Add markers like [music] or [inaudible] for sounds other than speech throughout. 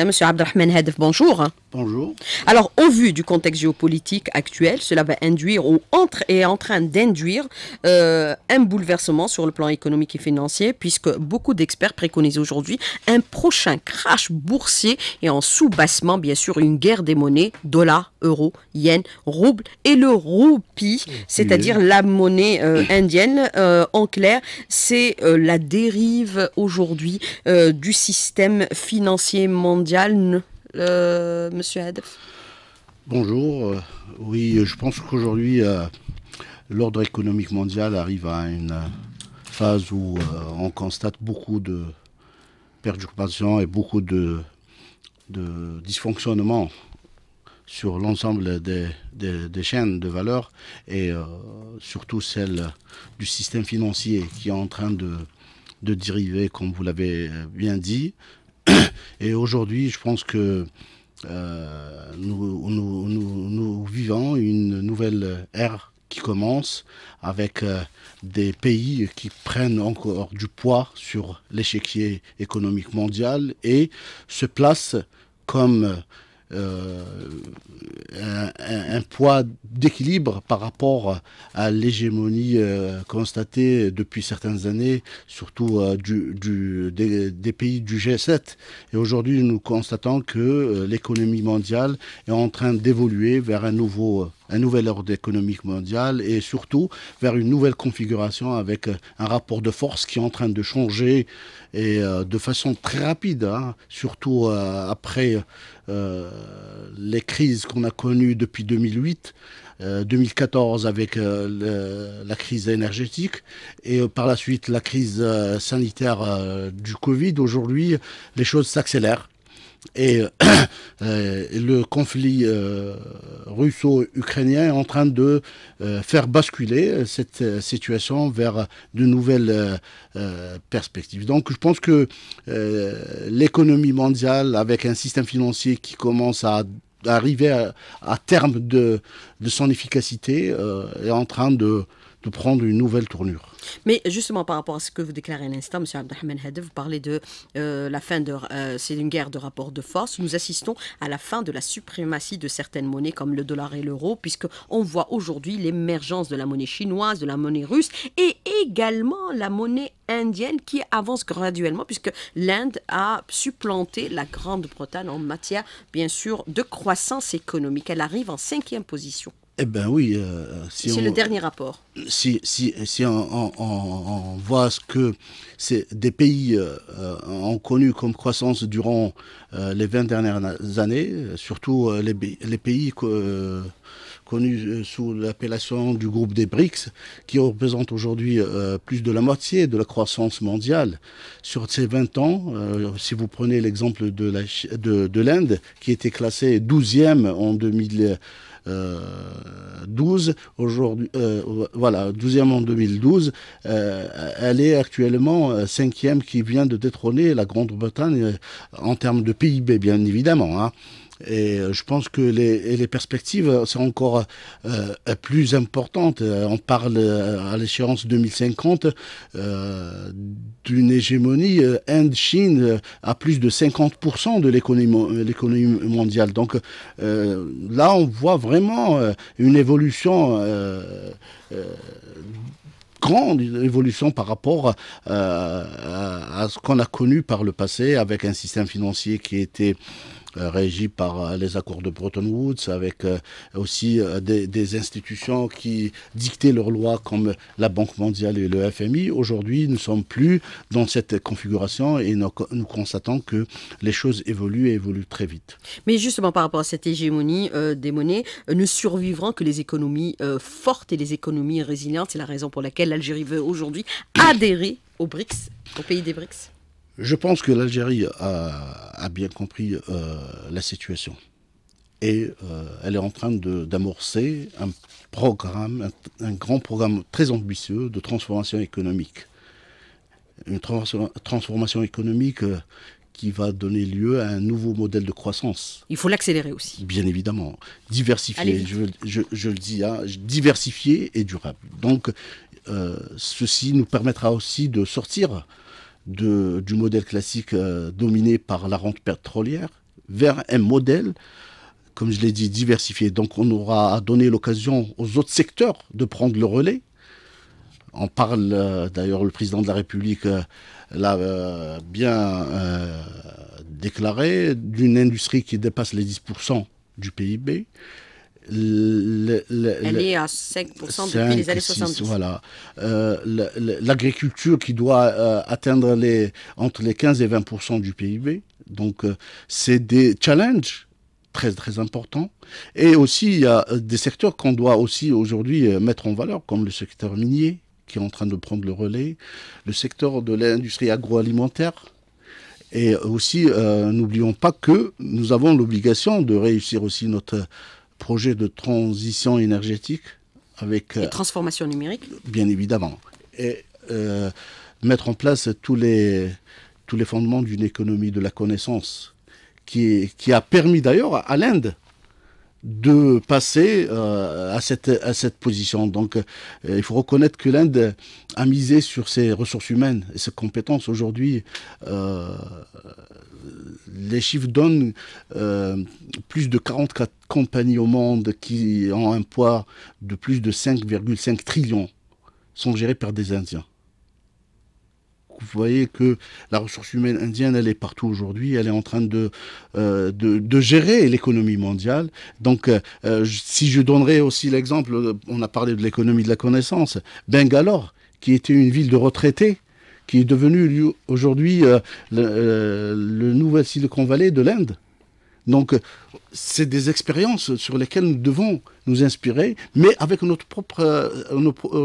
Hein, Monsieur Abdelrahman Hadef, bonjour. Bonjour. Alors, au vu du contexte géopolitique actuel, cela va induire ou entre, est en train d'induire euh, un bouleversement sur le plan économique et financier, puisque beaucoup d'experts préconisent aujourd'hui un prochain crash boursier et en sous-bassement, bien sûr, une guerre des monnaies, dollars, euros, yen, rouble et le roupie, c'est-à-dire euh, la monnaie euh, indienne. en clair, c'est la dérive aujourd'hui du système financier mondial Monsieur Bonjour. Euh, oui, je pense qu'aujourd'hui, euh, l'ordre économique mondial arrive à une phase où euh, on constate beaucoup de perturbations et beaucoup de, dysfonctionnements sur l'ensemble des, chaînes de valeur et surtout celle du système financier qui est en train de, de dériver, comme vous l'avez bien dit, [coughs] Et aujourd'hui, je pense que euh, nous, vivons une nouvelle ère qui commence avec euh, des pays qui prennent encore du poids sur l'échiquier économique mondial et se placent comme euh, un, poids d'équilibre par rapport à l'hégémonie euh, constatée depuis certaines années, surtout euh, des, pays du G7. Et aujourd'hui, nous constatons que l'économie mondiale est en train d'évoluer vers un nouveau un nouvel ordre économique mondial et surtout vers une nouvelle configuration avec un rapport de force qui est en train de changer et de façon très rapide, hein, surtout après euh, les crises qu'on a connues depuis 2008, 2014 euh, avec euh, la crise énergétique et par la suite la crise sanitaire du Covid, aujourd'hui les choses s'accélèrent. Euh, [coughs] euh, et le conflit euh, russo-ukrainien est en train de faire basculer cette situation vers de nouvelles perspectives. Donc je pense que l'économie mondiale, avec un système financier qui commence à arriver à, terme de, son efficacité, est en train de prendre une nouvelle tournure. Mais justement, par rapport à ce que vous déclarez à l'instant, M. Abdelhamen vous parlez de euh, la fin de. Euh, c'est une guerre de rapport de force. Nous assistons à la fin de la suprématie de certaines monnaies comme le dollar et l'euro, puisqu'on voit aujourd'hui l'émergence de la monnaie chinoise, de la monnaie russe et également la monnaie indienne qui avance graduellement, puisque l'Inde a supplanté la Grande-Bretagne en matière, bien sûr, de croissance économique. Elle arrive en cinquième position. Eh bien oui. Euh, si c'est le dernier rapport. Si, si, on, voit ce que des pays euh, euh, ont connu comme croissance durant les 20 dernières années, surtout les, pays connus sous l'appellation du groupe des BRICS, qui représentent aujourd'hui plus de la moitié de la croissance mondiale. Sur ces 20 ans, si vous prenez l'exemple de l'Inde, de, de qui était classée 12e en 2000, 12 euh, aujourd'hui, euh, voilà, 12e en 2012. Euh, elle est actuellement cinquième qui vient de détrôner la Grande-Bretagne en termes de PIB, bien évidemment. Hein. Et euh, je pense que les, perspectives sont encore euh, plus importantes. Euh, on parle à l'échéance 2050 d'une hégémonie Inde-Chine à plus de 50% de l'économie mondiale. Donc là, on voit vraiment une évolution grande évolution par rapport à, ce qu'on a connu par le passé avec un système financier qui était euh, régie par euh, les accords de Bretton Woods, avec euh, aussi des, institutions qui dictaient leurs lois comme la Banque mondiale et le FMI. Aujourd'hui, nous ne sommes plus dans cette configuration et nous, constatons que les choses évoluent et évoluent très vite. Mais justement, par rapport à cette hégémonie des monnaies, ne survivront que les économies fortes et les économies résilientes. C'est la raison pour laquelle l'Algérie veut aujourd'hui adhérer au BRICS, au pays des BRICS. Je pense que l'Algérie a, bien compris euh, la situation. Et euh, elle est en train d'amorcer un programme, un, grand programme très ambitieux de transformation économique. Une transformation économique euh, qui va donner lieu à un nouveau modèle de croissance. Il faut l'accélérer aussi. Bien évidemment. Diversifier, je, le dis, hein, diversifier et durable. Donc, ceci nous permettra aussi de sortir du modèle classique euh, dominé par la rente pétrolière vers un modèle, comme je l'ai dit, diversifié. Donc on aura donné l'occasion aux autres secteurs de prendre le relais. On parle, euh, d'ailleurs, le président de la République euh, l'a bien déclaré, d'une industrie qui dépasse les 10% du PIB. Elle est à 5%, depuis les années 70. Voilà. Euh, l'agriculture qui doit euh, atteindre les, entre les 15 et 20% du PIB. Donc, euh, c'est des challenges très très importants. Et aussi, il y a des secteurs qu'on doit aussi aujourd'hui mettre en valeur, comme le secteur minier, qui est en train de prendre le relais, le secteur de l'industrie agroalimentaire. Et aussi, n'oublions pas que nous avons l'obligation de réussir aussi notre projet de transition énergétique avec... Et euh, transformation numérique Bien évidemment. Et euh, mettre en place tous les, tous les fondements d'une économie de la connaissance qui, qui a permis d'ailleurs à l'Inde de passer euh, à, cette, à cette position. Donc euh, il faut reconnaître que l'Inde a misé sur ses ressources humaines et ses compétences. Aujourd'hui, euh, les chiffres donnent plus de 44 compagnies au monde qui ont un poids de plus de 5,5 trillions sont gérées par des Indiens vous voyez que la ressource humaine indienne, elle est partout aujourd'hui, elle est en train de, euh, de, gérer l'économie mondiale. Donc, euh, si je donnerais aussi l'exemple, euh, on a parlé de l'économie de la connaissance, Bangalore, qui était une ville de retraités, qui est devenue aujourd'hui le, nouvel Silicon Valley de l'Inde. Donc, c'est des expériences sur lesquelles nous devons nous inspirer, mais avec notre propre, euh, euh,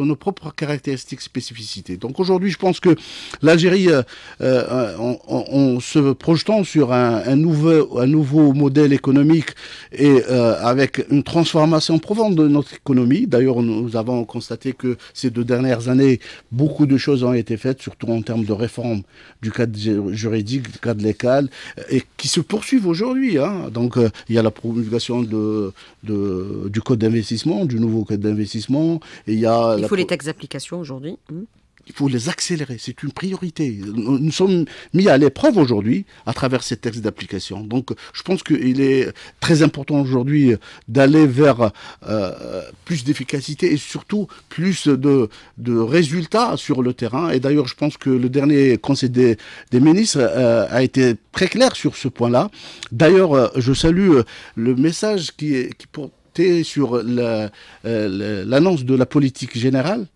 nos, propres caractéristiques, spécificités. Donc aujourd'hui, je pense que l'Algérie, euh, en, se projetant sur un, nouveau, un nouveau modèle économique et avec une transformation profonde de notre économie, d'ailleurs nous avons constaté que ces deux dernières années, beaucoup de choses ont été faites, surtout en termes de réforme du cadre juridique, du cadre légal, et qui se poursuivent aujourd'hui. Hein. Donc il y a la promulgation de, du code d'investissement, du nouveau code d'investissement. Il, y faut les taxes d'application aujourd'hui. Hmm. Il faut les accélérer, c'est une priorité. Nous, sommes mis à l'épreuve aujourd'hui à travers ces textes d'application. Donc je pense qu'il est très important aujourd'hui d'aller vers euh, plus d'efficacité et surtout plus de, résultats sur le terrain. Et d'ailleurs, je pense que le dernier conseil des, ministres euh, a été très clair sur ce point-là. D'ailleurs, euh, je salue le message qui, portait sur l'annonce de la politique générale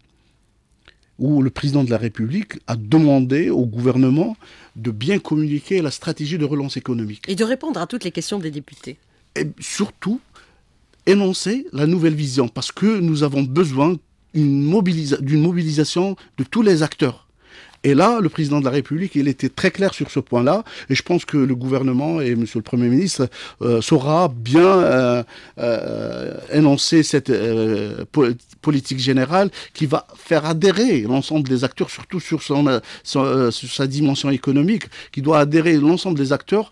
où le président de la République a demandé au gouvernement de bien communiquer la stratégie de relance économique. Et de répondre à toutes les questions des députés. Et surtout, énoncer la nouvelle vision, parce que nous avons besoin d'une mobilisation de tous les acteurs et là, le président de la République, il était très clair sur ce point-là. Et je pense que le gouvernement et M. le Premier ministre euh, saura bien euh, euh, énoncer cette politique générale qui va faire adhérer l'ensemble des acteurs, surtout sur, sa dimension économique, qui doit adhérer l'ensemble des acteurs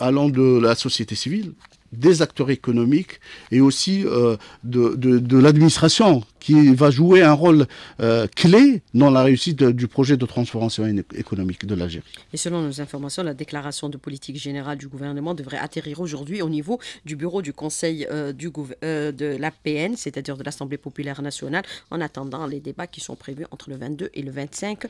allant de la société civile des acteurs économiques et aussi de l'administration qui va jouer un rôle euh, clé dans la réussite du projet de transformation économique de l'Algérie. Et selon nos informations, la déclaration de politique générale du gouvernement devrait atterrir aujourd'hui au niveau du bureau du Conseil euh, du, euh, de l'APN, c'est-à-dire de l'Assemblée populaire nationale, en attendant les débats qui sont prévus entre le 22 et le 25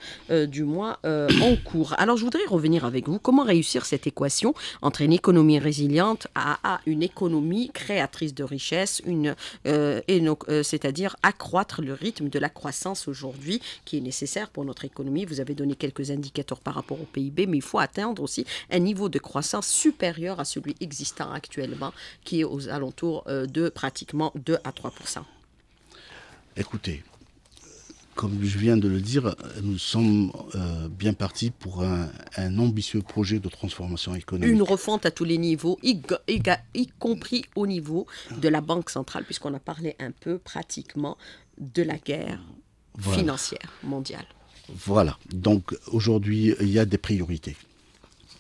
du mois en cours. Alors je voudrais revenir avec vous. Comment réussir cette équation entre une économie résiliente à, une économie créatrice de richesses, une, et c'est-à-dire accroissante, accroître le rythme de la croissance aujourd'hui qui est nécessaire pour notre économie. Vous avez donné quelques indicateurs par rapport au PIB, mais il faut atteindre aussi un niveau de croissance supérieur à celui existant actuellement qui est aux alentours euh, de pratiquement 2 à 3 Écoutez, comme je viens de le dire, nous sommes euh, bien partis pour un, ambitieux projet de transformation économique. Une refonte à tous les niveaux, y, compris au niveau de la Banque centrale, puisqu'on a parlé un peu pratiquement de la guerre financière mondiale. Voilà, donc aujourd'hui, il y a des priorités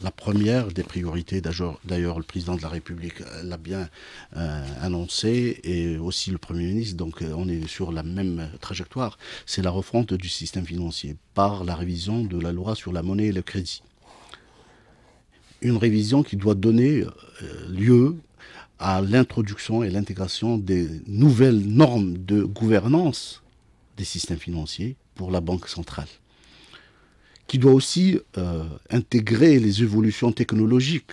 la première des priorités, d'ailleurs le président de la République euh, l'a bien euh, annoncé et aussi le Premier ministre, donc euh, on est sur la même trajectoire, c'est la refonte du système financier par la révision de la loi sur la monnaie et le crédit. Une révision qui doit donner lieu à l'introduction et l'intégration des nouvelles normes de gouvernance des systèmes financiers pour la Banque centrale qui doit aussi euh, intégrer les évolutions technologiques.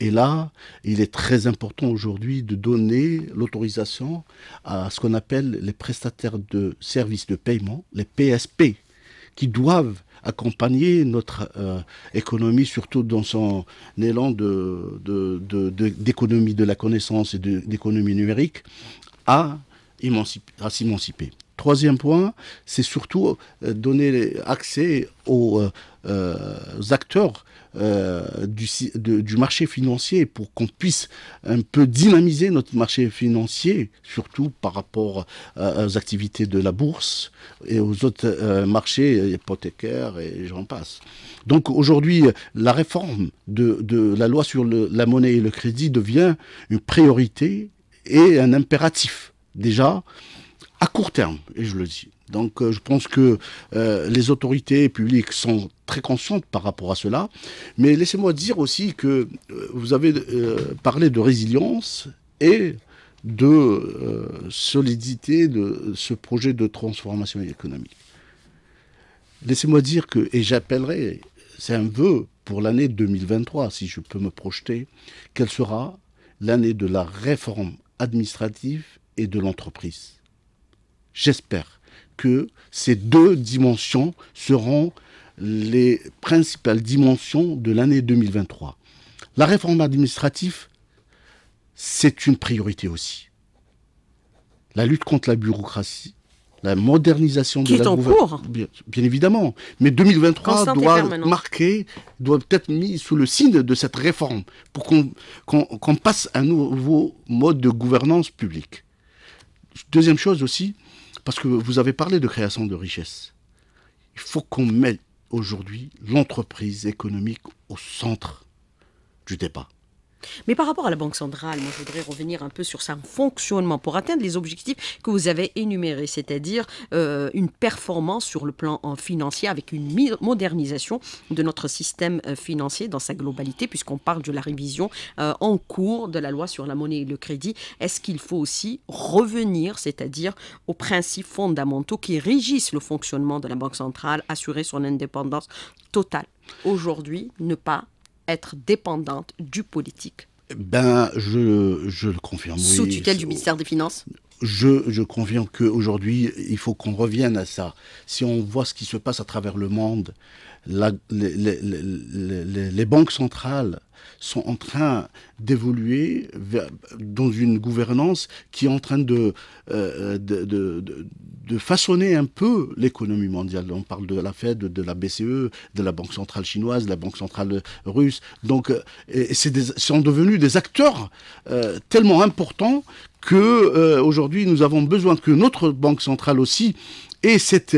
Et là, il est très important aujourd'hui de donner l'autorisation à ce qu'on appelle les prestataires de services de paiement, les PSP, qui doivent accompagner notre euh, économie, surtout dans son élan d'économie de, de, la connaissance et d'économie numérique, à, à s'émanciper. Troisième point, c'est surtout euh, donner accès aux, euh, euh, acteurs du, marché financier pour qu'on puisse un peu dynamiser notre marché financier, surtout par rapport aux activités de la bourse et aux autres marchés hypothécaires et j'en passe. Donc aujourd'hui, la réforme de, la loi sur la monnaie et le crédit devient une priorité et un impératif. Déjà, à court terme, et je le dis. Donc euh, je pense que euh, les autorités publiques sont très conscientes par rapport à cela. Mais laissez-moi dire aussi que euh, vous avez parlé de résilience et de solidité de ce projet de transformation économique. Laissez-moi dire que, et j'appellerai, c'est un vœu pour l'année 2023, si je peux me projeter, quelle sera l'année de la réforme administrative et de l'entreprise. J'espère que ces deux dimensions seront les principales dimensions de l'année 2023. La réforme administrative, c'est une priorité aussi. La lutte contre la bureaucratie, la modernisation Qui de est en cours. Bien, évidemment. Mais 2023 doit marquer, doit être mis sous le signe de cette réforme pour qu'on passe à un nouveau mode de gouvernance publique. Deuxième chose aussi, parce que vous avez parlé de création de richesse. Il faut qu'on mette aujourd'hui l'entreprise économique au centre du débat. Mais par rapport à la Banque centrale, je voudrais revenir un peu sur son fonctionnement pour atteindre les objectifs que vous avez énumérés, c'est-à-dire euh, une performance sur le plan euh, financier avec une modernisation de notre système euh, financier dans sa globalité, puisqu'on parle de la révision en cours de la loi sur la monnaie et le crédit. Est-ce qu'il faut aussi revenir, c'est-à-dire aux principes fondamentaux qui régissent le fonctionnement de la Banque centrale, assurer son indépendance totale Aujourd'hui, ne pas être dépendante du politique ben, je, je le confirme. Sous tutelle du ministère des Finances je, je confirme qu'aujourd'hui, il faut qu'on revienne à ça. Si on voit ce qui se passe à travers le monde, les, les, banques centrales sont en train d'évoluer dans une gouvernance qui est en train euh, de, de, de, façonner un peu l'économie mondiale. On parle de la Fed, de la BCE, de la Banque centrale chinoise, de la Banque centrale russe. Donc, ils euh, sont devenus des acteurs euh, tellement importants que aujourd'hui nous avons besoin que notre banque centrale aussi ait cette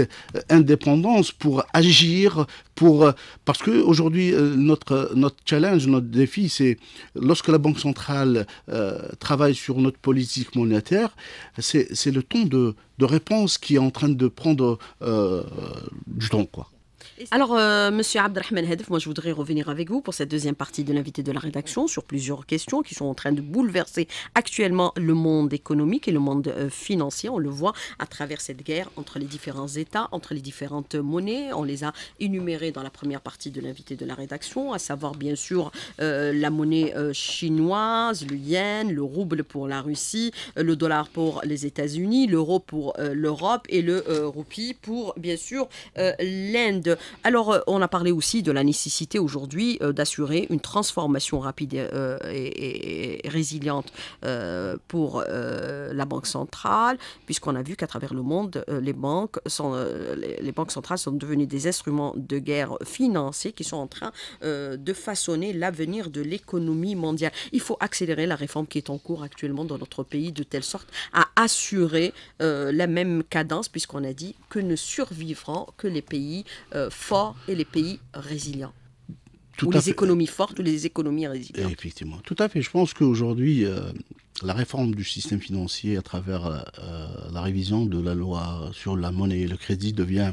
indépendance pour agir, pour parce que aujourd'hui notre notre challenge, notre défi, c'est lorsque la Banque centrale euh, travaille sur notre politique monétaire, c'est le ton de, réponse qui est en train de prendre euh, du temps. Quoi. Alors, euh, Monsieur Abdelrahman Hedef, moi je voudrais revenir avec vous pour cette deuxième partie de l'invité de la rédaction sur plusieurs questions qui sont en train de bouleverser actuellement le monde économique et le monde euh, financier. On le voit à travers cette guerre entre les différents États, entre les différentes monnaies. On les a énumérées dans la première partie de l'invité de la rédaction, à savoir bien sûr euh, la monnaie chinoise, le yen, le rouble pour la Russie, le dollar pour les États-Unis, l'euro pour l'Europe et le roupie pour bien sûr l'Inde. Alors, euh, on a parlé aussi de la nécessité aujourd'hui euh, d'assurer une transformation rapide et, euh, résiliente pour la Banque centrale, puisqu'on a vu qu'à travers le monde, les banques, sont, les banques centrales sont devenues des instruments de guerre financés qui sont en train de façonner l'avenir de l'économie mondiale. Il faut accélérer la réforme qui est en cours actuellement dans notre pays de telle sorte à assurer la même cadence, puisqu'on a dit que ne survivront que les pays forts et les pays résilients. ou les économies fortes ou les économies résilientes. Effectivement, tout à fait. Je pense qu'aujourd'hui, euh, la réforme du système financier à travers euh, euh, la révision de la loi sur la monnaie et le crédit devient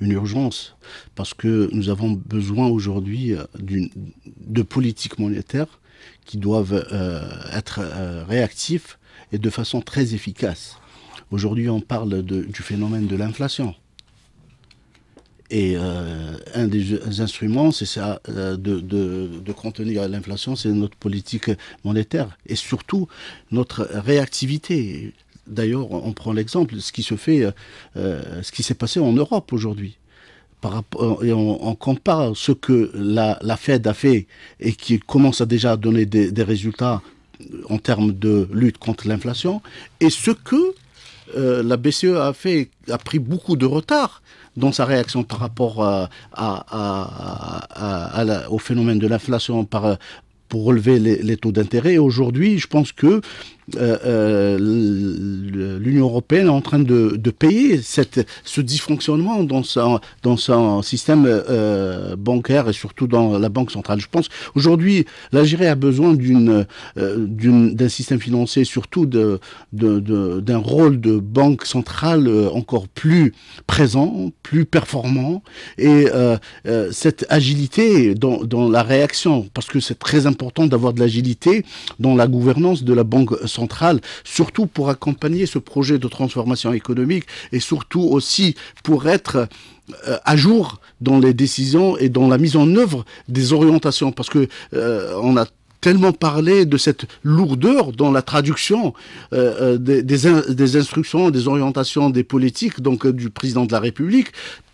une urgence parce que nous avons besoin aujourd'hui de politiques monétaires qui doivent être réactifs et de façon très efficace. Aujourd'hui, on parle du phénomène de l'inflation. Et euh, un des instruments, c'est ça, euh, de, contenir l'inflation, c'est notre politique monétaire et surtout notre réactivité. D'ailleurs, on prend l'exemple, ce qui se fait, euh, ce qui s'est passé en Europe aujourd'hui. et on, compare ce que la, Fed a fait et qui commence à déjà donner des, des résultats en termes de lutte contre l'inflation et ce que euh, la BCE a fait a pris beaucoup de retard dans sa réaction par rapport au phénomène de l'inflation euh, pour relever les, les taux d'intérêt. Aujourd'hui, je pense que euh, euh, l'Union européenne est en train de, payer cette, ce dysfonctionnement dans son, dans son système euh, bancaire et surtout dans la Banque centrale. Je pense aujourd'hui, l'Algérie a besoin d'une d'un système financier, surtout d'un de, de, rôle de banque centrale encore plus présent, plus performant, et cette agilité dans, dans, la réaction, parce que c'est très important d'avoir de l'agilité dans la gouvernance de la banque centrale, centrale, surtout pour accompagner ce projet de transformation économique et surtout aussi pour être euh, à jour dans les décisions et dans la mise en œuvre des orientations parce que euh, on a tellement parlé de cette lourdeur dans la traduction euh, des, des, instructions, des orientations des politiques, donc du président de la République,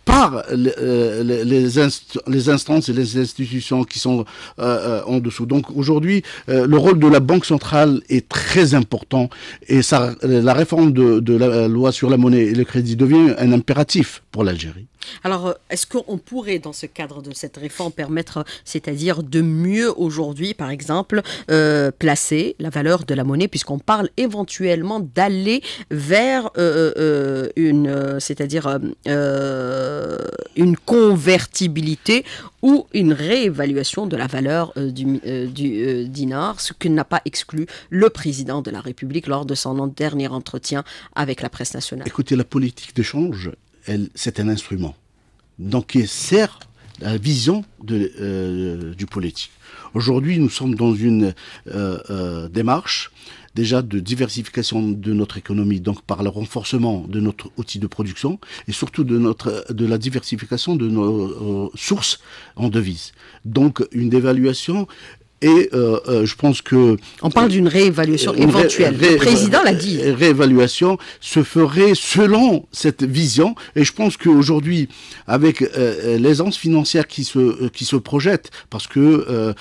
par les, euh, les, instances et les institutions qui sont euh, euh, en dessous. Donc aujourd'hui, le rôle de la Banque centrale est très important et ça, la réforme de, la loi sur la monnaie et le crédit devient un impératif pour l'Algérie. Alors, est-ce qu'on pourrait, dans ce cadre de cette réforme, permettre, c'est-à-dire de mieux aujourd'hui, par exemple, placer la valeur de la monnaie, puisqu'on parle éventuellement d'aller vers une, c'est-à-dire euh, une convertibilité ou une réévaluation de la valeur euh, du, euh, dinar, ce qui n'a pas exclu le président de la République lors de son dernier entretien avec la presse nationale. Écoutez, la politique de c'est un instrument. Donc, qui sert la vision du politique. Aujourd'hui, nous sommes dans une démarche déjà de diversification de notre économie, donc par le renforcement de notre outil de production et surtout de, notre, de la diversification de nos euh, sources en devises. Donc une dévaluation et euh, euh, je pense que... On parle d'une réévaluation euh, éventuelle. le président l'a dit. Euh, réévaluation se ferait selon cette vision. Et je pense qu'aujourd'hui, avec l'aisance financière qui se, qui se projette, parce que euh,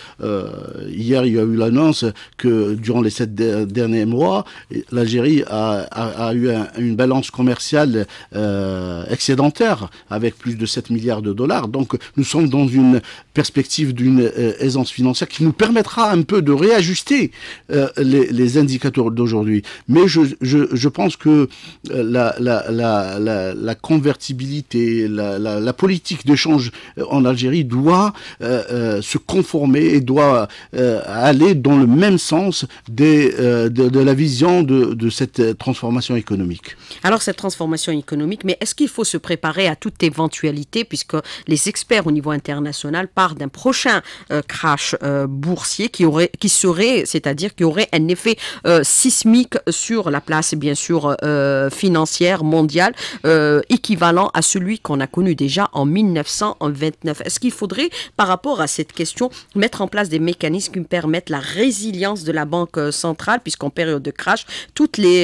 hier, il y a eu l'annonce que durant les sept derniers mois, l'Algérie a, a, eu une balance commerciale excédentaire avec plus de 7 milliards de dollars. Donc nous sommes dans une perspective d'une aisance financière qui nous permet permettra un peu de réajuster euh, les, indicateurs d'aujourd'hui. Mais je, je, pense que euh, la, la, la, la convertibilité, la, politique d'échange euh, en Algérie doit se conformer et doit aller dans le même sens des, de, la vision de, de cette transformation économique. Alors cette transformation économique, mais est-ce qu'il faut se préparer à toute éventualité puisque les experts au niveau international parlent d'un prochain crash bourgeois qui, aurait, qui serait, c'est-à-dire qui aurait un effet euh, sismique sur la place, bien sûr, euh, financière mondiale, euh, équivalent à celui qu'on a connu déjà en 1929. Est-ce qu'il faudrait, par rapport à cette question, mettre en place des mécanismes qui permettent la résilience de la Banque centrale, puisqu'en période de crash, toutes les,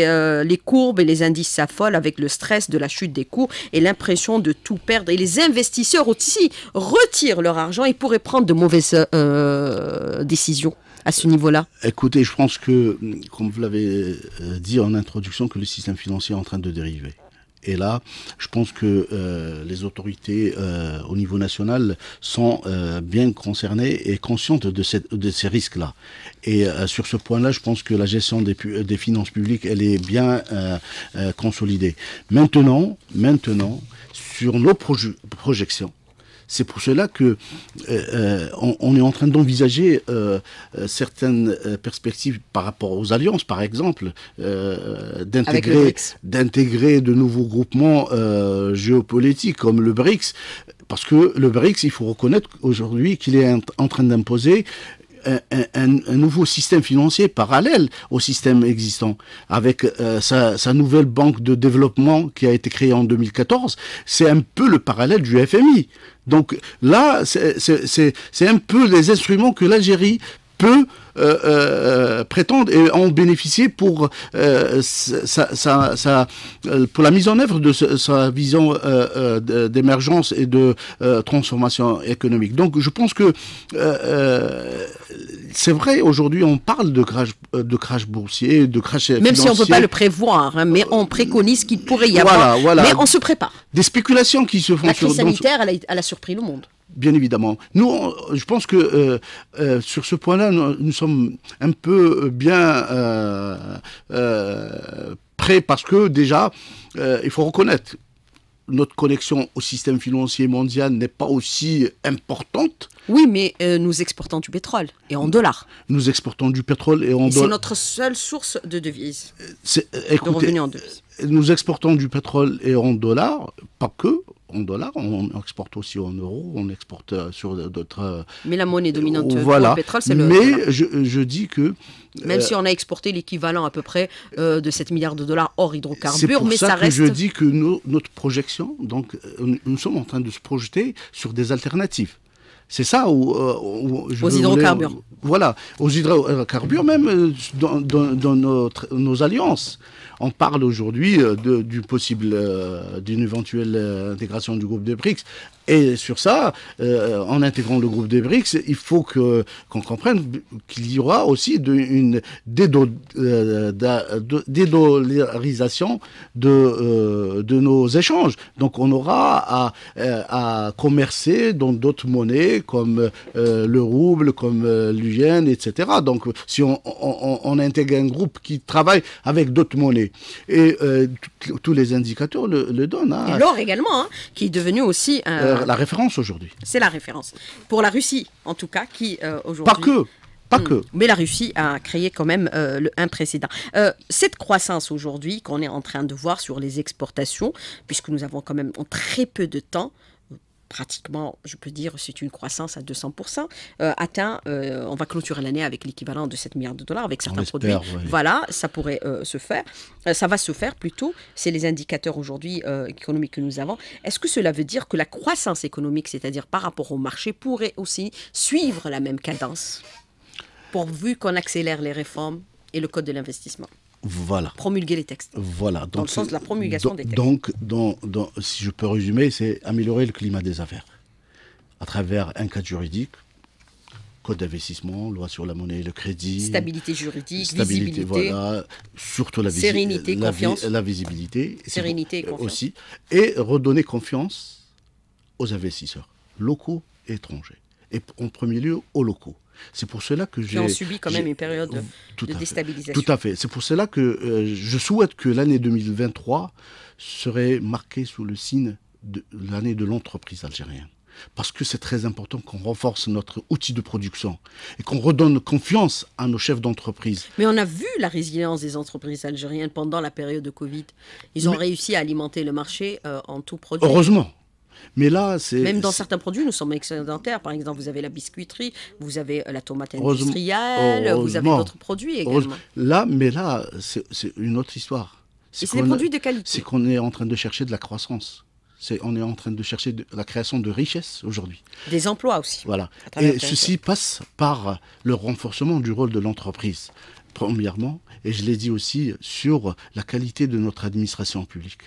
courbes et les indices s'affolent avec le stress de la chute des cours et l'impression de tout perdre. Et les investisseurs aussi retirent leur argent et pourraient prendre de mauvaises euh, décision à ce niveau-là Écoutez, je pense que, comme vous l'avez euh, dit en introduction, que le système financier est en train de dériver. Et là, je pense que euh, les autorités euh, au niveau national sont bien concernées et conscientes de, ces risques-là. Et sur ce point-là, je pense que la gestion des, finances publiques, elle est bien consolidée. Maintenant, maintenant, sur nos projections, c'est pour cela que euh, euh, on, est en train d'envisager euh, certaines perspectives par rapport aux alliances, par exemple, d'intégrer, d'intégrer de nouveaux groupements géopolitiques comme le BRICS. Parce que le BRICS, il faut reconnaître aujourd'hui qu'il est en train d'imposer un, nouveau système financier parallèle au système existant, avec euh, sa, sa, nouvelle banque de développement qui a été créée en 2014. C'est un peu le parallèle du FMI. Donc là, c'est un peu les instruments que l'Algérie peut euh, euh, prétendre et en bénéficier pour, euh, pour la mise en œuvre de sa vision d'émergence et de transformation économique. Donc je pense que c'est vrai, aujourd'hui on parle de crash, de crash boursier, de crash Même si on ne peut pas le prévoir, hein, mais on préconise qu'il pourrait y avoir, voilà, mais on se prépare. Des spéculations qui se font la crise sanitaire, a, elle a surpris le monde bien évidemment. Nous, je pense que euh, euh, sur ce point-là, nous, sommes un peu bien euh, prêts parce que déjà, il faut reconnaître, notre connexion au système financier mondial n'est pas aussi importante. Oui, mais nous exportons du pétrole et en dollars. Nous exportons du pétrole et en dollars. C'est notre seule source de devises. Nous exportons du pétrole et en dollars, pas que, en dollars, on exporte aussi en euros, on exporte euh, sur d'autres. Euh, mais la monnaie dominante euh, pour le pétrole, c'est le. Mais je, dis que. Même si on a exporté l'équivalent à peu près de 7 milliards de dollars hors hydrocarbures, mais ça, ça reste. Que je dis que notre projection, donc nous, sommes en train de se projeter sur des alternatives. C'est ça où, je Aux hydrocarbures voilà, aux hydrocarbures, même euh, dans, notre, nos alliances. On parle aujourd'hui euh, du possible, euh, d'une éventuelle intégration du groupe de BRICS et sur ça, euh, en intégrant le groupe des BRICS, il faut que qu'on comprenne qu'il y aura aussi une euh, de, dédollarisation euh, de, nos échanges. Donc on aura à, à commercer dans d'autres monnaies comme le rouble, comme l'UN, etc. Donc si on, intègre un groupe qui travaille avec d'autres monnaies, et tous les indicateurs le, donnent. Hein. Et L'or également, hein, qui est devenu aussi un la, référence aujourd'hui. C'est la référence. Pour la Russie, en tout cas, qui euh, aujourd'hui. Pas que pas hmm. que. Mais la Russie a créé quand même euh, le, un précédent. Euh, cette croissance aujourd'hui qu'on est en train de voir sur les exportations, puisque nous avons quand même très peu de temps pratiquement, je peux dire, c'est une croissance à 200%, euh, atteint, euh, on va clôturer l'année avec l'équivalent de 7 milliards de dollars avec certains produits. Voilà, ça pourrait euh, se faire. ça va se faire plutôt, c'est les indicateurs aujourd'hui économiques que nous avons. Est-ce que cela veut dire que la croissance économique, c'est-à-dire par rapport au marché, pourrait aussi suivre la même cadence pourvu qu'on accélère les réformes et le code de l'investissement voilà. Promulguer les textes. Voilà. dans le sens de la euh, promulgation des textes. Donc, si je peux résumer, c'est améliorer le climat des affaires à travers un cadre juridique, code d'investissement, loi sur la monnaie et le crédit. Stabilité juridique, visibilité. Voilà, surtout la, visibilité. sérénité, la, confiance. la visibilité. Sérénité et euh, confiance. Aussi. Et redonner confiance aux investisseurs locaux et étrangers. Et en premier lieu aux locaux. C'est pour cela que j'ai. subi quand même une période oh, de, déstabilisation. Tout à fait. C'est pour cela que euh, je souhaite que l'année 2023 serait marquée sous le signe de l'année de l'entreprise algérienne. Parce que c'est très important qu'on renforce notre outil de production et qu'on redonne confiance à nos chefs d'entreprise. Mais on a vu la résilience des entreprises algériennes pendant la période de Covid. Ils ont réussi à alimenter le marché euh, en tout produit. Heureusement, mais là, Même dans certains produits, nous sommes excédentaires. Par exemple, vous avez la biscuiterie, vous avez euh, la tomate industrielle, vous avez d'autres produits également. Là, mais là, c'est une autre histoire. c'est des produits de qualité. C'est qu'on est en train de chercher de la croissance. on est en train de chercher de, la création de richesses aujourd'hui. Des emplois aussi. Voilà. Et ceci passe par le renforcement du rôle de l'entreprise, premièrement, et je l'ai dit aussi sur la qualité de notre administration publique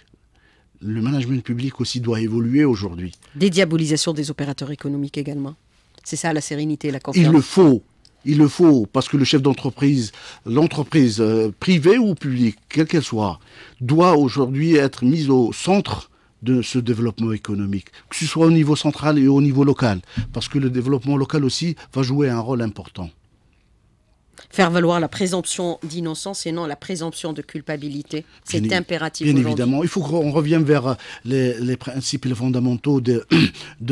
le management public aussi doit évoluer aujourd'hui. Dédiabolisation des opérateurs économiques également. C'est ça la sérénité, la confiance. Il le faut. Il le faut, parce que le chef d'entreprise, l'entreprise euh, privée ou publique, quelle qu'elle soit, doit aujourd'hui être mise au centre de ce développement économique, que ce soit au niveau central et au niveau local, parce que le développement local aussi va jouer un rôle important faire valoir la présomption d'innocence et non la présomption de culpabilité. C'est impératif. Bien évidemment, il faut qu'on revienne vers euh, les, principes fondamentaux [clears throat] de,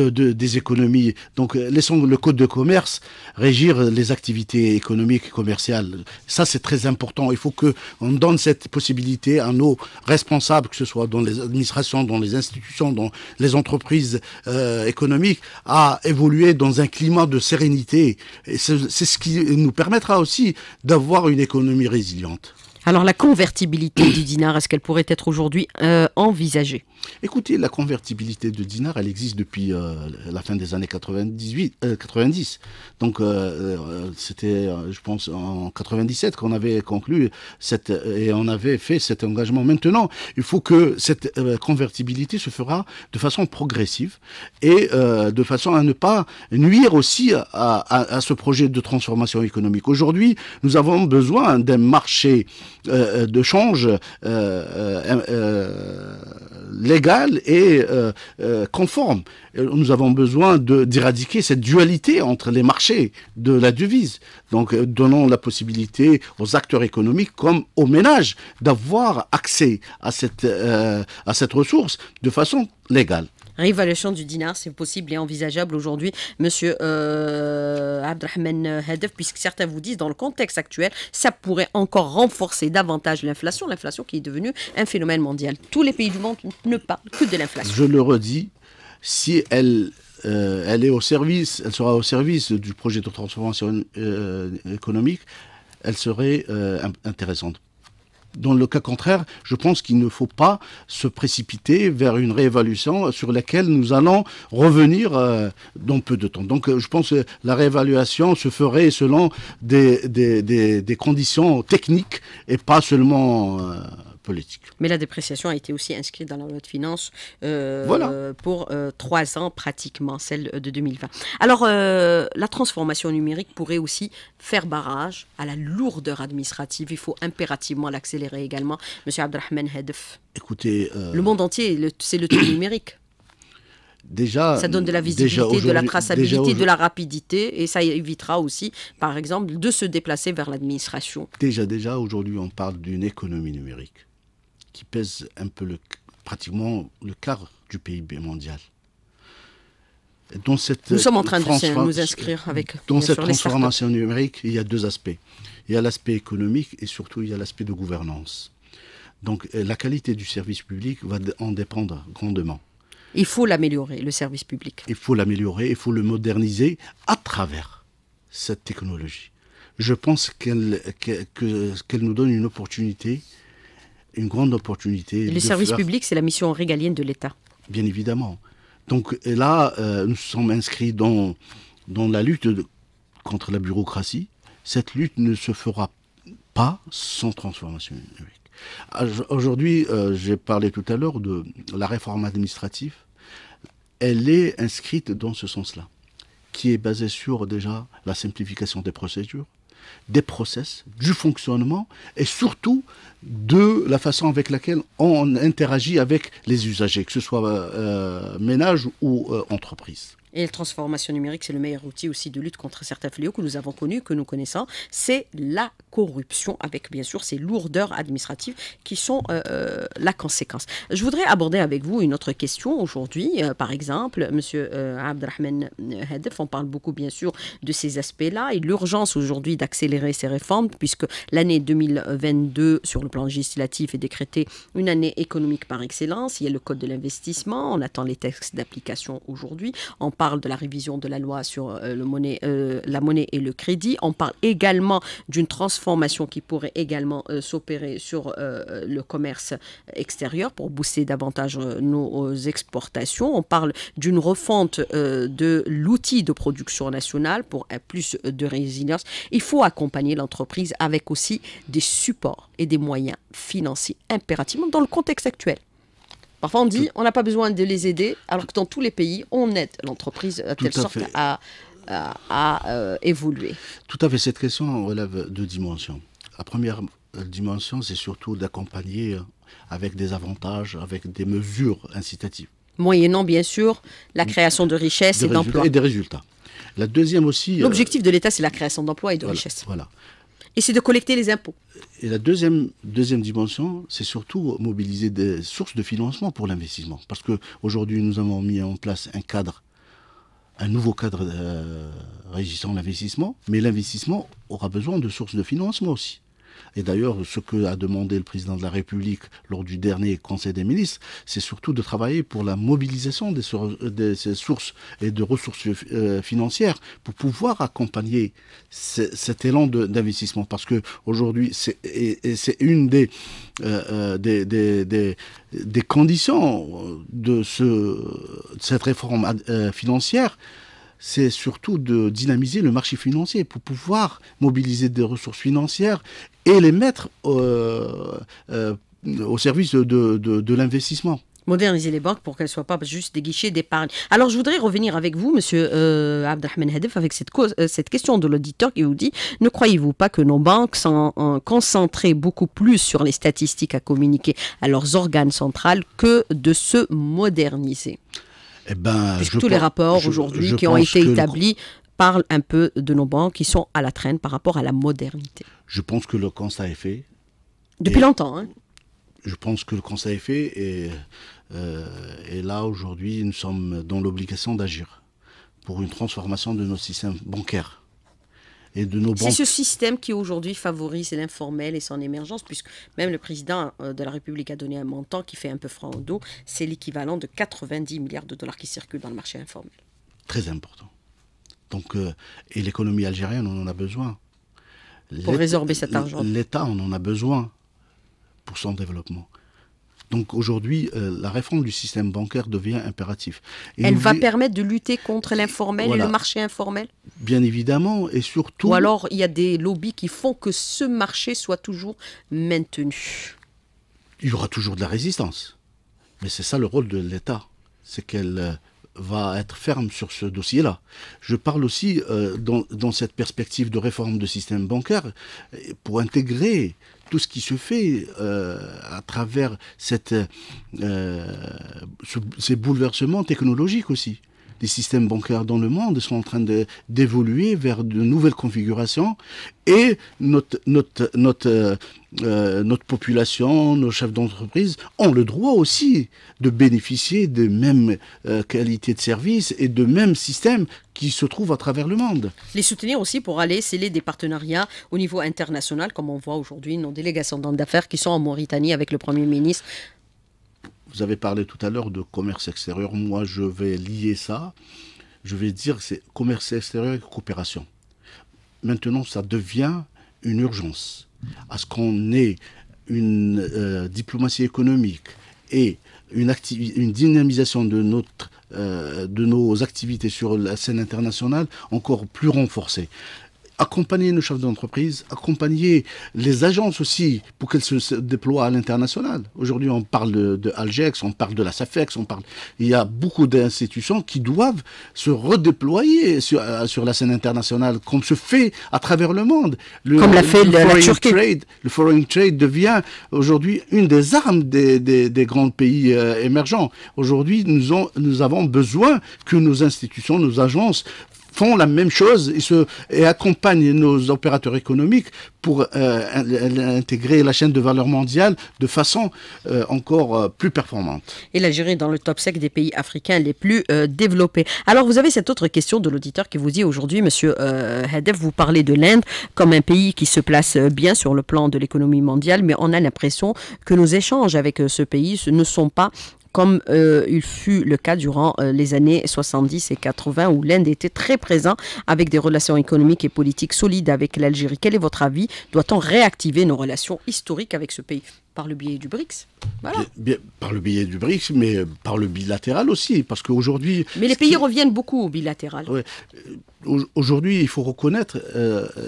des économies. Donc, euh, laissons le code de commerce régir les activités économiques et commerciales. Ça, c'est très important. Il faut qu'on donne cette possibilité à nos responsables, que ce soit dans les administrations, dans les institutions, dans les entreprises euh, économiques, à évoluer dans un climat de sérénité. C'est ce qui nous permettra aussi d'avoir une économie résiliente. Alors la convertibilité du dinar, est-ce qu'elle pourrait être aujourd'hui euh, envisagée Écoutez, la convertibilité du dinar, elle existe depuis euh, la fin des années 98, 90. Euh, Donc c'était, je pense, en 97 qu'on avait conclu cette, et on avait fait cet engagement. Maintenant, il faut que cette convertibilité se fera de façon progressive et de façon à ne pas nuire aussi à ce projet de transformation économique. Aujourd'hui, nous avons besoin d'un marché euh, de change euh, euh, légal et conforme. Nous avons besoin d'éradiquer cette dualité entre les marchés de la devise. Donc, donnons la possibilité aux acteurs économiques comme aux ménages d'avoir accès à cette, à cette ressource de façon légale réévaluation hein, du dinar, c'est possible et envisageable aujourd'hui, monsieur euh, Abdelrahman Hedef, puisque certains vous disent, dans le contexte actuel, ça pourrait encore renforcer davantage l'inflation, l'inflation qui est devenue un phénomène mondial. Tous les pays du monde ne parlent que de l'inflation. Je le redis, si elle euh, elle est au service, elle sera au service du projet de transformation euh, économique, elle serait euh, intéressante. Dans le cas contraire, je pense qu'il ne faut pas se précipiter vers une réévaluation sur laquelle nous allons revenir euh, dans peu de temps. Donc euh, je pense que la réévaluation se ferait selon des, des, des conditions techniques et pas seulement euh, mais la dépréciation a été aussi inscrite dans la loi de finances euh, pour euh, trois ans pratiquement, celle euh, de 2020. Alors, la transformation numérique pourrait aussi faire barrage à la lourdeur administrative. Il faut impérativement l'accélérer également. Monsieur Abdelrahman Hedef. Écoutez. Le monde entier, c'est le tout [coughs] numérique. Déjà, ça donne de la visibilité, de la traçabilité, de la rapidité, et ça évitera aussi, par exemple, de se déplacer vers l'administration. Déjà, déjà, aujourd'hui, on parle d'une économie numérique qui pèse un peu pratiquement le quart du PIB mondial. nous sommes en train de nous inscrire avec dans cette transformation numérique, il y a deux aspects. Il y a l'aspect économique et surtout il y a l'aspect de gouvernance. Donc euh, la qualité du service public va en dépendre grandement. Il faut l'améliorer, le service public. Il faut l'améliorer, il faut le moderniser à travers cette technologie. Je pense qu'elle nous donne une opportunité une grande opportunité. Le service publics public, c'est la mission régalienne de l'État. Bien évidemment. Donc là, euh, nous sommes inscrits dans, dans la lutte contre la bureaucratie. Cette lutte ne se fera pas sans transformation ah, Aujourd'hui, euh, j'ai parlé tout à l'heure de la réforme administrative. Elle est inscrite dans ce sens-là, qui est basée sur déjà la simplification des procédures, des process, du fonctionnement et surtout de la façon avec laquelle on interagit avec les usagers, que ce soit euh, euh, ménage ou euh, entreprise. Et la transformation numérique, c'est le meilleur outil aussi de lutte contre certains fléaux que nous avons connus, que nous connaissons. C'est la corruption, avec bien sûr ces lourdeurs administratives qui sont euh, euh, la conséquence. Je voudrais aborder avec vous une autre question aujourd'hui. Euh, par exemple, Monsieur euh, Abdelrahman Hedef, on parle beaucoup bien sûr de ces aspects-là et l'urgence aujourd'hui d'accélérer ces réformes, puisque l'année 2022, sur le plan législatif, est décrétée une année économique par excellence. Il y a le code de l'investissement, on attend les textes d'application aujourd'hui. On parle de la révision de la loi sur euh, euh, la monnaie et le crédit. On parle également d'une transformation qui pourrait également euh, s'opérer sur le commerce extérieur pour booster davantage nos exportations. On parle d'une refonte de l'outil de production nationale pour plus de résilience. Il faut accompagner l'entreprise avec aussi des supports et des moyens financiers impérativement dans le contexte actuel. Parfois, on dit on n'a pas besoin de les aider, alors que dans tous les pays, on aide l'entreprise de telle sorte à, euh, évoluer. Tout à fait. Cette question relève de dimensions. La première euh, dimension, c'est surtout d'accompagner euh, avec des avantages, avec des mesures incitatives. Moyennant, bien sûr, la mm. création de richesses et d'emplois. Et des résultats. La deuxième aussi. L'objectif de l'État, c'est la création d'emplois et de richesses. Voilà et c'est de collecter les impôts. Et la deuxième, deuxième dimension, c'est surtout mobiliser des sources de financement pour l'investissement. Parce qu'aujourd'hui, nous avons mis en place un cadre, un nouveau cadre euh, régissant l'investissement, mais l'investissement aura besoin de sources de financement aussi. Et d'ailleurs, ce que a demandé le président de la République lors du dernier Conseil des ministres, c'est surtout de travailler pour la mobilisation de ces sources et de ressources euh, financières pour pouvoir accompagner cet élan d'investissement. Parce que aujourd'hui, c'est une euh, euh, des, conditions de, ce, de cette réforme financière, c'est surtout de dynamiser le marché financier pour pouvoir mobiliser des ressources financières et les mettre euh, euh, au service de, l'investissement moderniser les banques pour qu'elles ne soient pas juste des guichets d'épargne. Alors, je voudrais revenir avec vous, monsieur euh, Hedef, avec euh, cette, question de l'auditeur qui vous dit Ne croyez-vous pas que nos banques sont concentrées beaucoup plus sur les statistiques à communiquer à leurs organes centrales que de se moderniser eh ben, tous les rapports aujourd'hui qui ont été établis parlent un peu de nos banques qui sont à la traîne par rapport à la modernité. Je pense que le constat est fait. Depuis longtemps. Hein. Je pense que le Conseil est fait et, euh, et là aujourd'hui nous sommes dans l'obligation d'agir pour une transformation de nos systèmes bancaires. C'est ce système qui aujourd'hui favorise l'informel et son émergence, puisque même le président euh, de la République a donné un montant qui fait un peu franc au dos. C'est l'équivalent de 90 milliards de dollars qui circulent dans le marché informel. Très important. Donc, euh, et l'économie algérienne, on en a besoin. Pour résorber cet argent. L'État, on en a besoin pour son développement. Donc aujourd'hui, euh, la réforme du système bancaire devient impératif. Elle va permettre de lutter contre l'informel et le marché informel Bien évidemment, et surtout... Ou alors, il y a des lobbies qui font que ce marché soit toujours maintenu. Il y aura toujours de la résistance. Mais c'est ça le rôle de l'État. C'est qu'elle... Euh, va être ferme sur ce dossier-là. Je parle aussi euh, dans, dans, cette perspective de réforme du système bancaire pour intégrer tout ce qui se fait euh, à travers cette, euh, ces bouleversements technologiques aussi. Les systèmes bancaires dans le monde sont en train d'évoluer vers de nouvelles configurations et notre, notre, euh, notre population, nos chefs d'entreprise ont le droit aussi de bénéficier des mêmes qualités de euh, services et de mêmes systèmes qui se trouvent à travers le monde. Les soutenir aussi pour aller sceller des partenariats au niveau international, comme on voit aujourd'hui nos délégations d'affaires qui sont en Mauritanie avec le Premier ministre vous avez parlé tout à l'heure de commerce extérieur. Moi, je vais lier ça. Je vais dire que c'est commerce extérieur et coopération. Maintenant, ça devient une urgence à ce qu'on ait une euh, diplomatie économique et une, dynamisation de, notre, euh, de nos activités sur la scène internationale encore plus renforcée accompagner nos chefs d'entreprise, accompagner les agences aussi pour qu'elles se déploient à l'international. Aujourd'hui, on parle de, de, Algex, on parle de la SAFEX, on parle. Il y a beaucoup d'institutions qui doivent se redéployer sur, euh, la scène internationale, comme se fait à travers le monde. comme l'a fait le, foreign la Turquie. Trade, le foreign trade devient aujourd'hui une des armes des, grands pays euh, émergents. Aujourd'hui, nous, nous avons besoin que nos institutions, nos agences font la même chose et, accompagnent nos opérateurs économiques pour euh, intégrer la chaîne de valeur mondiale de façon euh, encore euh, plus performante. Et l'Algérie est dans le top 5 des pays africains les plus développés. Alors, vous avez cette autre question de l'auditeur qui vous dit aujourd'hui, Monsieur Hadef, vous parlez de l'Inde comme un pays qui se place bien sur le plan de l'économie mondiale, mais on a l'impression que nos échanges avec ce pays ne sont pas comme euh, il fut le cas durant euh, les années 70 et 80 où l'Inde était très présent avec des relations économiques et politiques solides avec l'Algérie. Quel est votre avis Doit-on réactiver nos relations historiques avec ce pays par le biais du BRICS. par le biais du BRICS, mais par le bilatéral aussi, parce qu'aujourd'hui... Mais les pays reviennent beaucoup au bilatéral. Euh, aujourd'hui, il faut reconnaître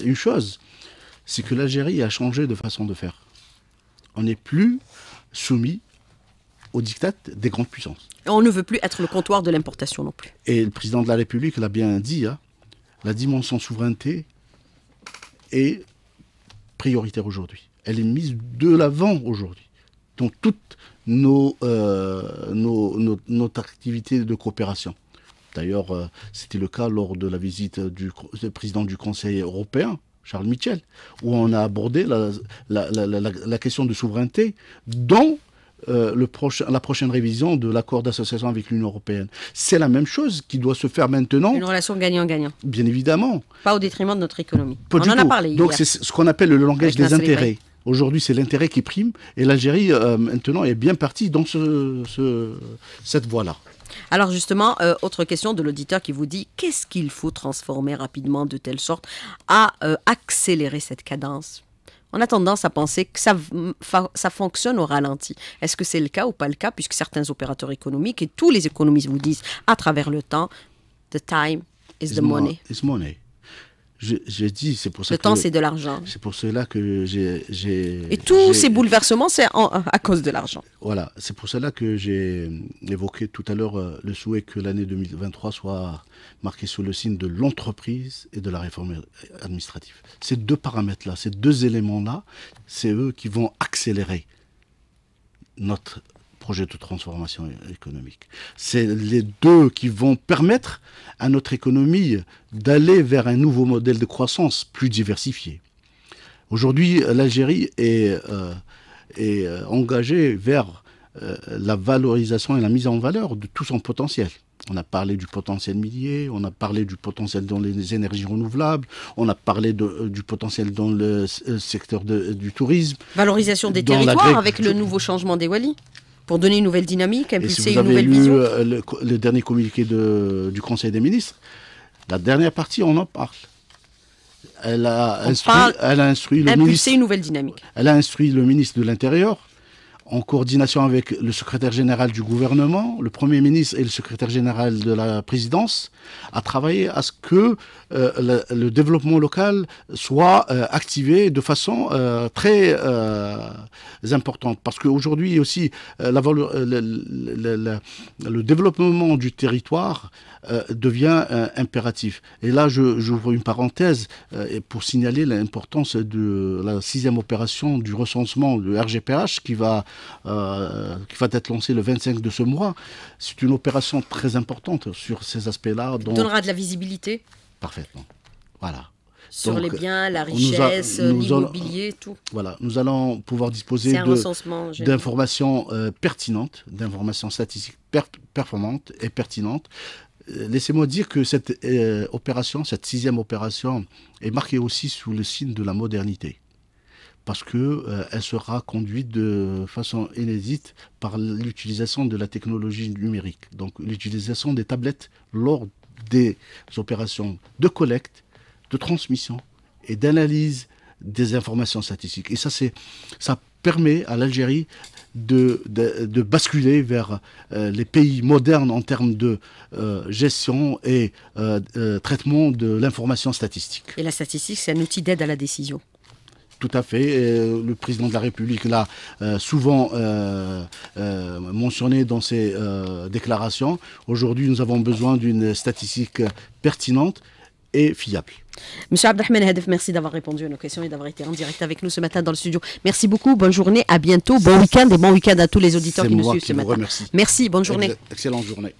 une chose, c'est que l'Algérie a changé de façon de faire. On n'est plus soumis au diktat des grandes puissances. on ne veut plus être le comptoir de l'importation non plus. Et le président de la République l'a bien dit, hein, la dimension souveraineté est prioritaire aujourd'hui. Elle est mise de l'avant aujourd'hui. Dans toutes nos, euh, notre activité de coopération. D'ailleurs, euh, c'était le cas lors de la visite du, président du Conseil européen, Charles Michel, où on a abordé la, la question de souveraineté dans euh, proche, la prochaine révision de l'accord d'association avec l'Union européenne. C'est la même chose qui doit se faire maintenant. Une relation gagnant-gagnant. Bien évidemment. Pas au détriment de notre économie. On en a parlé. Donc c'est ce qu'on appelle le langage des intérêts. Aujourd'hui, c'est l'intérêt qui prime et l'Algérie, euh, maintenant, est bien partie dans cette voie-là. Alors justement, euh, autre question de l'auditeur qui vous dit qu'est-ce qu'il faut transformer rapidement de telle sorte à accélérer cette cadence on a tendance à penser que ça, ça fonctionne au ralenti. Est-ce que c'est le cas ou pas le cas, puisque certains opérateurs économiques et tous les économistes vous disent à travers le temps, the time is, the money je, je c'est pour ça Le temps, c'est de l'argent. C'est pour cela que j'ai. Et tous ces bouleversements, c'est à cause de l'argent. Voilà, c'est pour cela que j'ai évoqué tout à l'heure euh, le souhait que l'année 2023 soit marquée sous le signe de l'entreprise et de la réforme administrative. Ces deux paramètres-là, ces deux éléments-là, c'est eux qui vont accélérer notre projet de transformation économique. C'est les deux qui vont permettre à notre économie d'aller vers un nouveau modèle de croissance plus diversifié. Aujourd'hui, l'Algérie est, euh, est, euh, engagée vers euh, la valorisation et la mise en valeur de tout son potentiel. On a parlé du potentiel millier, on a parlé du potentiel dans les énergies renouvelables, on a parlé du potentiel dans le secteur du tourisme. Valorisation des territoires avec le nouveau changement des Wallis pour donner une nouvelle dynamique, impulser Et vous avez lu euh, Le, dernier communiqué de, du Conseil des ministres, la dernière partie, on en parle. Elle a, elle a instruit le une nouvelle dynamique. Elle a instruit le ministre de l'Intérieur en coordination avec le secrétaire général du gouvernement, le Premier ministre et le secrétaire général de la présidence, à travailler à ce que euh, le, développement local soit euh, activé de façon euh, très importante. Parce qu'aujourd'hui aussi, le, développement du territoire euh, devient euh, impératif. Et là, j'ouvre une parenthèse euh, pour signaler l'importance de la sixième opération du recensement du RGPH qui va, qui va être lancée le 25 de ce mois. C'est une opération très importante sur ces aspects-là. Dont... donnera de la visibilité Parfaitement. Voilà sur les biens, la richesse, l'immobilier, tout. Voilà, nous allons pouvoir disposer d'informations pertinentes, d'informations statistiques performantes et pertinentes euh, laissez-moi dire que cette euh, opération, cette sixième opération, est marquée aussi sous le signe de la modernité parce qu'elle euh, sera conduite de façon inédite par l'utilisation de la technologie numérique. Donc l'utilisation des tablettes lors des opérations de collecte, de transmission et d'analyse des informations statistiques. Et ça, ça permet à l'Algérie de, de, basculer vers euh, les pays modernes en termes de euh, gestion et euh, traitement de l'information statistique. Et la statistique, c'est un outil d'aide à la décision tout à fait. le président de la République l'a souvent mentionné dans ses déclarations. Aujourd'hui, nous avons besoin d'une statistique pertinente et fiable. Monsieur Abdelrahman Hadef, merci d'avoir répondu à nos questions et d'avoir été en direct avec nous ce matin dans le studio. Merci beaucoup, bonne journée, à bientôt, bon week-end et bon week-end à tous les auditeurs qui nous suivent ce matin. Merci, bonne journée. Excellente journée.